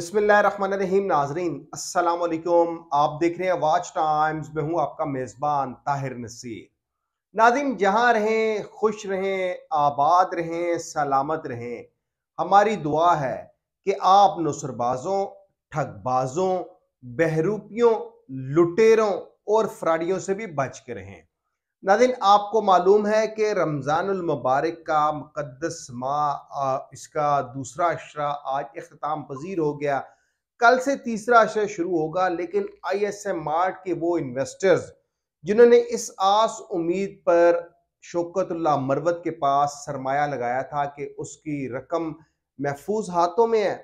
बसमीम नाजरीन असलकुम आप देख रहे हैं वाच टाइम्स में हूँ आपका मेज़बान ताहिर नसीर नाजिम जहाँ रहें खुश रहें आबाद रहें सलामत रहें हमारी दुआ है कि आप नुसरबाजों ठगबाजों बहरूपियों लुटेरों और फ्राडियों से भी बच के रहें नादिन आपको मालूम है कि रमजानुल मुबारक का मुक़दस माह इसका दूसरा अशरा आज अख्ताम पजीर हो गया कल से तीसरा अशर शुरू होगा लेकिन आई एस एम मार्ट के वो इन्वेस्टर्स जिन्होंने इस आस उम्मीद पर शौकतुल्ला मरवत के पास सरमाया लगाया था कि उसकी रकम महफूज हाथों में है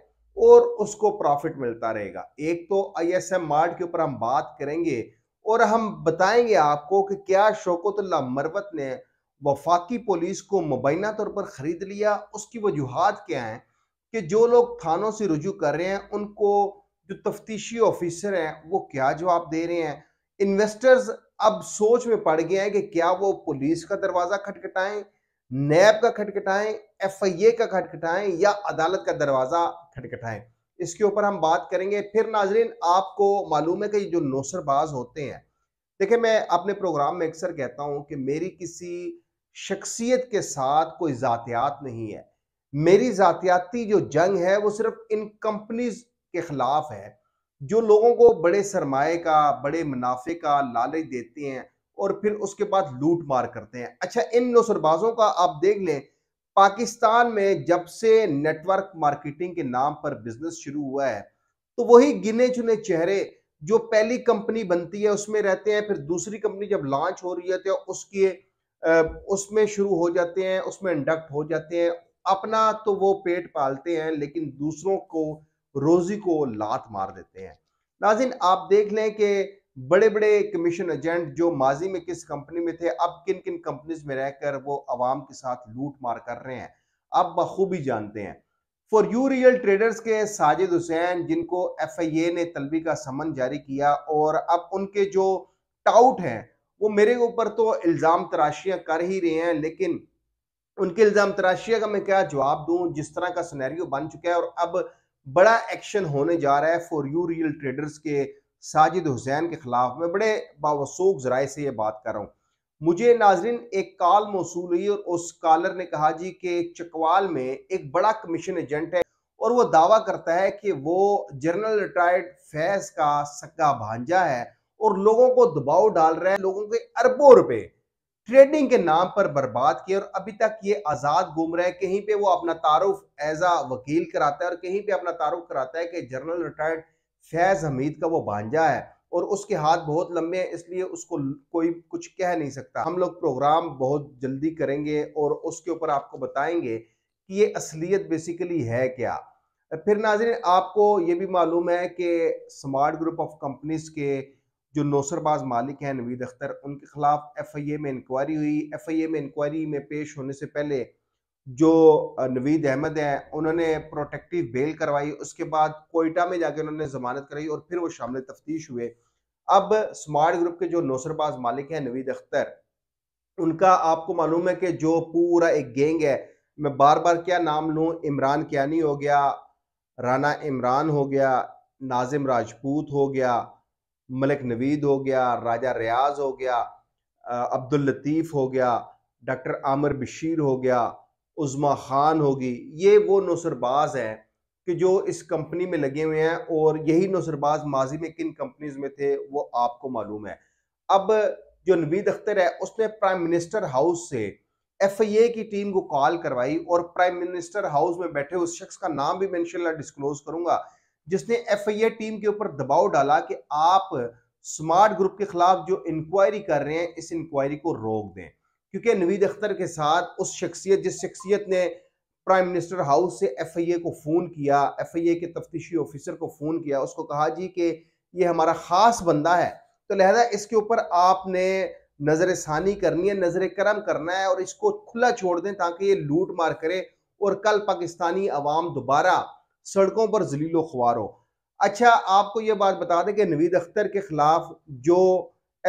और उसको प्रॉफिट मिलता रहेगा एक तो आई एस एम मार्ट के ऊपर हम बात करेंगे और हम बताएंगे आपको कि क्या शौकतुल्ला मरवत ने वफाकी पुलिस को मुबैना तौर पर ख़रीद लिया उसकी वजूहत क्या हैं कि जो लोग थानों से रुजू कर रहे हैं उनको जो तफ्तीशी ऑफिसर हैं वो क्या जवाब दे रहे हैं इन्वेस्टर्स अब सोच में पड़ गए हैं कि क्या वो पुलिस का दरवाज़ा खटखटाएं नैब का खटखटाएं एफआईए का खटखटाएं या अदालत का दरवाज़ा खटखटाएं इसके ऊपर हम बात करेंगे फिर नाजरीन आपको मालूम है कि जो नौसरबाज होते हैं देखिए मैं अपने प्रोग्राम में अक्सर कहता हूँ कि मेरी किसी शख्सियत के साथ कोई ज़ातियात नहीं है मेरी ज़ातियाती जो जंग है वो सिर्फ इन कंपनीज के ख़िलाफ़ है जो लोगों को बड़े सरमाए का बड़े मुनाफे का लालच देते हैं और फिर उसके बाद लूट मार करते हैं अच्छा इन नौसरबाजों का आप देख लें पाकिस्तान में जब से नेटवर्क मार्केटिंग के नाम पर बिजनेस शुरू हुआ है तो वही गिने चुने चेहरे जो पहली कंपनी बनती है उसमें रहते हैं फिर दूसरी कंपनी जब लॉन्च हो रही है तो उसकी उसमें शुरू हो जाते हैं उसमें इंडक्ट हो जाते हैं अपना तो वो पेट पालते हैं लेकिन दूसरों को रोजी को लात मार देते हैं नाजिन आप देख लें कि बड़े बड़े कमीशन एजेंट जो माजी में किस कंपनी में थे अब किन किन कंपनीज में रहकर वो आवाम के साथ लूट मार कर रहे हैं अब बखूबी जानते हैं फॉर यू रियल ट्रेडर्स के साजिद हुसैन जिनको एफ आई ए ने तलबी का समन जारी किया और अब उनके जो टाउट हैं वो मेरे ऊपर तो इल्ज़ाम तराशियाँ कर ही रहे हैं लेकिन उनके इल्ज़ाम तराशिया का मैं क्या जवाब दूँ जिस तरह का सुनहरियो बन चुका है और अब बड़ा एक्शन होने जा रहा है फॉर यू रियल ट्रेडर्स के साजिद हुसैन के ख़िलाफ़ मैं बड़े बावसूक ज़राए से ये बात कर रहा हूँ मुझे नाजरीन एक कॉल मौसू हुई और उस कॉलर ने कहा जी कि चकवाल में एक बड़ा कमीशन एजेंट है और वो दावा करता है कि वो जनरल रिटायर्ड फैज का सक्का भांजा है और लोगों को दबाव डाल रहा है लोगों के अरबों रुपए ट्रेडिंग के नाम पर बर्बाद किए और अभी तक ये आज़ाद घूम रहा है कहीं पे वो अपना तारुफ एज आ वकील कराता है और कहीं पे अपना तारुफ कराता है कि जनरल रिटायर्ड फैज़ हमीद का वो भांजा है और उसके हाथ बहुत लंबे हैं इसलिए उसको कोई कुछ कह नहीं सकता हम लोग प्रोग्राम बहुत जल्दी करेंगे और उसके ऊपर आपको बताएंगे कि ये असलियत बेसिकली है क्या फिर नाजरन आपको ये भी मालूम है कि स्मार्ट ग्रुप ऑफ कंपनीज के जो नौसरबाज मालिक हैं नवीद अख्तर उनके खिलाफ एफ आई ए में इंक्वायरी हुई एफ आई ए में इंक्वायरी में पेश होने से पहले जो नवीद अहमद हैं उन्होंने प्रोटेक्टिव बेल करवाई उसके बाद कोयटा में जाकर उन्होंने जमानत कराई और फिर वो शामिल तफ्तीश हुए अब स्मार्ट ग्रुप के जो नौसरबाज मालिक हैं नवीद अख्तर उनका आपको मालूम है कि जो पूरा एक गेंग है मैं बार बार क्या नाम लूँ इमरान क्यानी हो गया राना इमरान हो गया नाजिम राजपूत हो गया मलिक नवीद हो गया राजा रियाज हो गया अब्दुल लतीफ़ हो गया डॉक्टर आमिर बशीर हो गया उज़मा ख़ान होगी ये वो नौसरबाज हैं कि जो इस कंपनी में लगे हुए हैं और यही नौसरबाज माजी में किन कंपनीज में थे वो आपको मालूम है अब जो नवीद अख्तर है उसने प्राइम मिनिस्टर हाउस से एफ आई ए की टीम को कॉल करवाई और प्राइम मिनिस्टर हाउस में बैठे उस शख्स का नाम भी मैं डिस्कलोज करूंगा जिसने एफ आई ए टीम के ऊपर दबाव डाला कि आप स्मार्ट ग्रुप के खिलाफ जो इंक्वायरी कर रहे हैं इस इंक्वायरी को रोक दें क्योंकि नवीद अख्तर के साथ उस शख्सियत जिस शख्सियत ने प्राइम मिनिस्टर हाउस से एफ आई ए को फ़ोन किया एफ आई ए के तफ्तीशी ऑफिसर को फ़ोन किया उसको कहा जी कि ये हमारा ख़ास बंदा है तो लिहाजा इसके ऊपर आपने नज़र षानी करनी है नज़र करम करना है और इसको खुला छोड़ दें ताकि ये लूट मार करे और कल पाकिस्तानी अवाम दोबारा सड़कों पर जलीलो ख्वार हो अच्छा आपको ये बात बता दें कि नवीद अख्तर के ख़िलाफ़ जो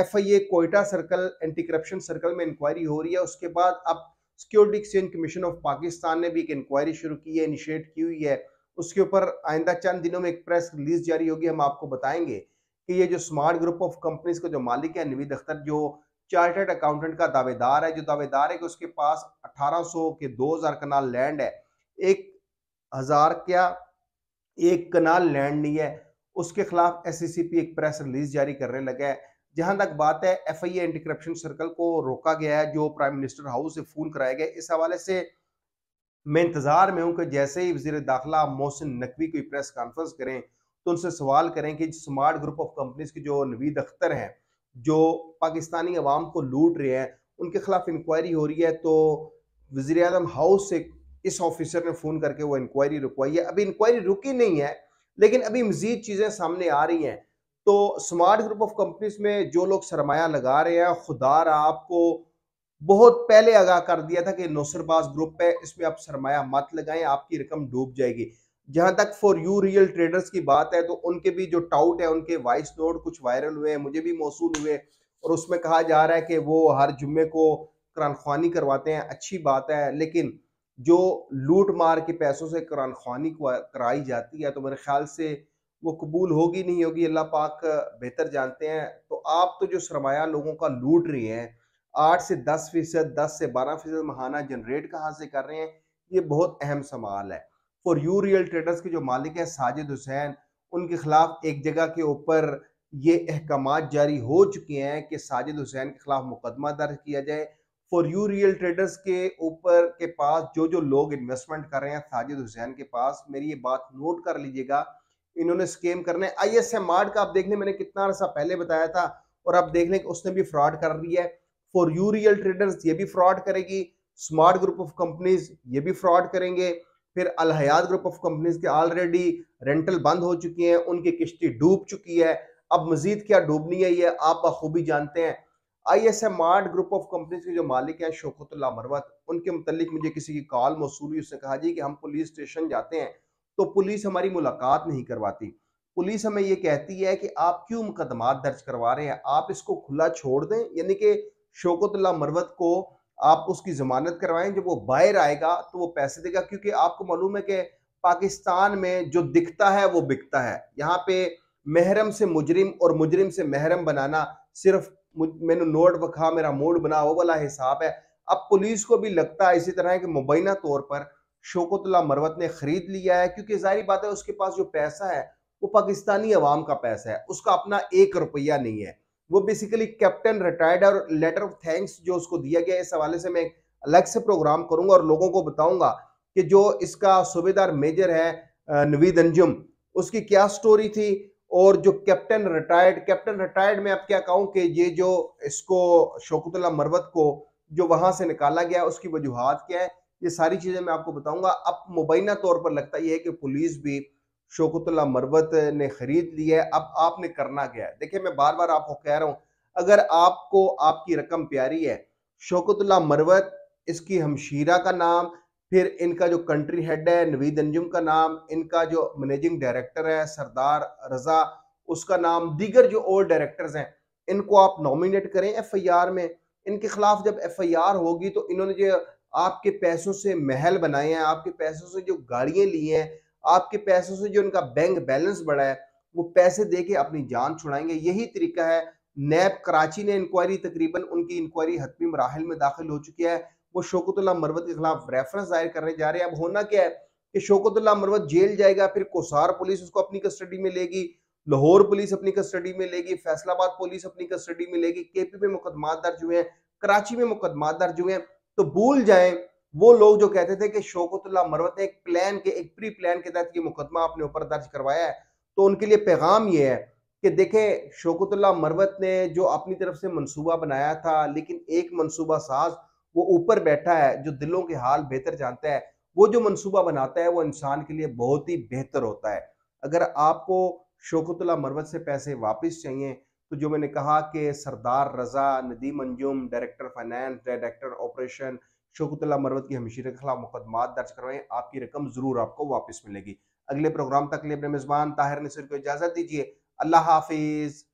F I A Quetta circle anti corruption circle में इंक्वायरी हो रही है उसके बाद अब security exchange commission of Pakistan ने भी एक इंक्वायरी शुरू की है इनिशिएट की हुई है उसके ऊपर आइंदा चंद दिनों में एक प्रेस रिलीज जारी होगी हम आपको बताएंगे कि ये जो स्मार्ट ग्रुप ऑफ कंपनीज का जो मालिक है नवीद अख्तर जो चार्टर्ड अकाउंटेंट का दावेदार है जो दावेदार है कि उसके पास 1800 के 2000 कनाल लैंड है एक हजार क्या एक कनाल लैंड नहीं है उसके खिलाफ एस e एक प्रेस रिलीज जारी करने लगा है जहां तक बात है F I anti corruption circle को रोका गया है जो प्राइम मिनिस्टर हाउस से फोन कराया गया इस हवाले से मैं इंतजार में हूं कि जैसे ही वजीर दाखिला मोहसिन नकवी कोई प्रेस कॉन्फ्रेंस करें तो उनसे सवाल करें कि स्मार्ट ग्रुप ऑफ कंपनीज के जो नवीद अख्तर हैं जो पाकिस्तानी अवाम को लूट रहे हैं उनके खिलाफ इंक्वायरी हो रही है तो वजीर अजम हाउस से इस ऑफिसर ने फ़ोन करके वो इंक्वायरी रुकवाई है अभी इंक्वायरी रुकी नहीं है लेकिन अभी मजीद चीज़ें सामने आ रही हैं तो स्मार्ट ग्रुप ऑफ कंपनीज में जो लोग सरमाया लगा रहे हैं खुदार आपको बहुत पहले आगाह कर दिया था कि नौसरबाज ग्रुप है इसमें आप सरमाया मत लगाएं आपकी रकम डूब जाएगी जहां तक फॉर यू रियल ट्रेडर्स की बात है तो उनके भी जो टाउट है उनके वॉइस नोट कुछ वायरल हुए हैं मुझे भी मौसू हुए और उसमें कहा जा रहा है कि वो हर जुम्मे को कुरान खानी करवाते हैं अच्छी बात है लेकिन जो लूट मार के पैसों से कुरान खानी कराई जाती है तो मेरे ख्याल से वो कबूल होगी नहीं होगी अल्लाह पाक बेहतर जानते हैं तो आप तो जो सरमाया लोगों का लूट रहे हैं आठ से दस फीसद दस से बारह फीसद महाना जनरेट कहाँ से कर रहे हैं ये बहुत अहम सवाल है फॉर यू रियल ट्रेडर्स के जो मालिक हैं साजिद हुसैन उनके खिलाफ एक जगह के ऊपर ये अहकाम जारी हो चुके हैं कि साजिद हुसैन के खिलाफ मुकदमा दर्ज किया जाए फॉर यू रियल ट्रेडर्स के ऊपर के पास जो जो लोग इन्वेस्टमेंट कर रहे हैं साजिद हुसैन के पास मेरी ये बात नोट कर लीजिएगा इन्होंने स्केम करने आई एस एम आर्ट का आप देख लें मैंने कितना अर्सा पहले बताया था और आप देख लें कि उसने भी फ्रॉड कर रही है फॉर यू रियल ट्रेडर्स ये भी फ्रॉड करेगी स्मार्ट ग्रुप ऑफ कंपनीज ये भी फ्रॉड करेंगे फिर अलहयात ग्रुप ऑफ कंपनीज के ऑलरेडी रेंटल बंद हो चुकी हैं उनकी किश्ती डूब चुकी है अब मजीद क्या डूबनी है ये आप बखूबी जानते हैं I S M art group of companies के जो मालिक हैं शोकतुल्ला मरवत उनके मतलब मुझे किसी की कॉल मौसू उसने कहा जी कि हम पुलिस स्टेशन जाते हैं तो पुलिस हमारी मुलाकात नहीं करवाती पुलिस हमें ये कहती है कि आप क्यों मुकदमा दर्ज करवा रहे हैं आप इसको खुला छोड़ दें यानी कि शोकतुल्ला मरवत को आप उसकी जमानत करवाएं जब वो बाहर आएगा तो वो पैसे देगा क्योंकि आपको मालूम है कि पाकिस्तान में जो दिखता है वो बिकता है यहाँ पे महरम से मुजरिम और मुजरिम से महरम बनाना सिर्फ मैंने नोट वखा मेरा मोड बना वो वाला हिसाब है अब पुलिस को भी लगता है इसी तरह है कि मुबैना तौर पर शोकतुल्ला मरवत ने खरीद लिया है क्योंकि जाहिर बात है उसके पास जो पैसा है वो पाकिस्तानी अवाम का पैसा है उसका अपना एक रुपया नहीं है वो बेसिकली कैप्टन रिटायर्ड और लेटर ऑफ थैंक्स जो उसको दिया गया इस हवाले से मैं अलग से प्रोग्राम करूंगा और लोगों को बताऊंगा कि जो इसका सूबेदार मेजर है नवीद अंजुम उसकी क्या स्टोरी थी और जो कैप्टन रिटायर्ड कैप्टन रिटायर्ड में आप क्या कहूँ कि ये जो इसको शोकतुल्ला मरवत को जो वहां से निकाला गया उसकी वजूहत क्या है ये सारी चीज़ें मैं आपको बताऊंगा अब मुबैना तौर पर लगता यह है कि पुलिस भी शोकतुल्ला मरवत ने ख़रीद लिया है अब आपने करना क्या है देखिये मैं बार बार आपको कह रहा हूं अगर आपको आपकी रकम प्यारी है शोकतुल्ला मरवत इसकी हमशीरा का नाम फिर इनका जो कंट्री हेड है नवीद अंजुम का नाम इनका जो मैनेजिंग डायरेक्टर है सरदार रजा उसका नाम दीगर जो और डायरेक्टर्स हैं इनको आप नॉमिनेट करें एफ आई आर में इनके खिलाफ जब एफ आई आर होगी तो इन्होंने जो आपके पैसों से महल बनाए हैं आपके पैसों से जो गाड़ियां ली हैं आपके पैसों से जो उनका बैंक बैलेंस बढ़ा है वो पैसे दे के अपनी जान छुड़ाएंगे यही तरीका है नैब कराची ने इंक्वायरी तकरीबन उनकी इंक्वायरी हतमी मराहल में दाखिल हो चुकी है वो शोकतुल्ला मरवत के खिलाफ रेफरेंस दायर करने जा रहे हैं अब होना क्या है कि शोकतुल्ला मरवत जेल जाएगा फिर कोसार पुलिस उसको अपनी कस्टडी में लेगी लाहौर पुलिस अपनी कस्टडी में लेगी फैसलाबाद पुलिस अपनी कस्टडी में लेगी केपी में मुकदमा दर्ज हुए हैं कराची में मुकदमा दर्ज हुए हैं तो भूल जाए वो लोग जो कहते थे कि शोकतुल्ला मरवत ने एक प्लान के एक प्री प्लान के तहत ये मुकदमा अपने ऊपर दर्ज करवाया है तो उनके लिए पैगाम ये है कि देखें शोकतुल्ला मरवत ने जो अपनी तरफ से मंसूबा बनाया था लेकिन एक मंसूबा साज वो ऊपर बैठा है जो दिलों के हाल बेहतर जानता है वो जो मंसूबा बनाता है वो इंसान के लिए बहुत ही बेहतर होता है अगर आपको शोकतुल्ला मरवत से पैसे वापस चाहिए तो जो मैंने कहा कि Sardar Raza Nadeem Anjum director finance director operation Shaukatullah Marwat की हमेशी के खिलाफ मुकदमा दर्ज करवाएं आपकी रकम ज़रूर आपको वापस मिलेगी अगले प्रोग्राम तक लिए अपने मेज़बान ताहिर नसर को इजाज़त दीजिए अल्लाह हाफिज़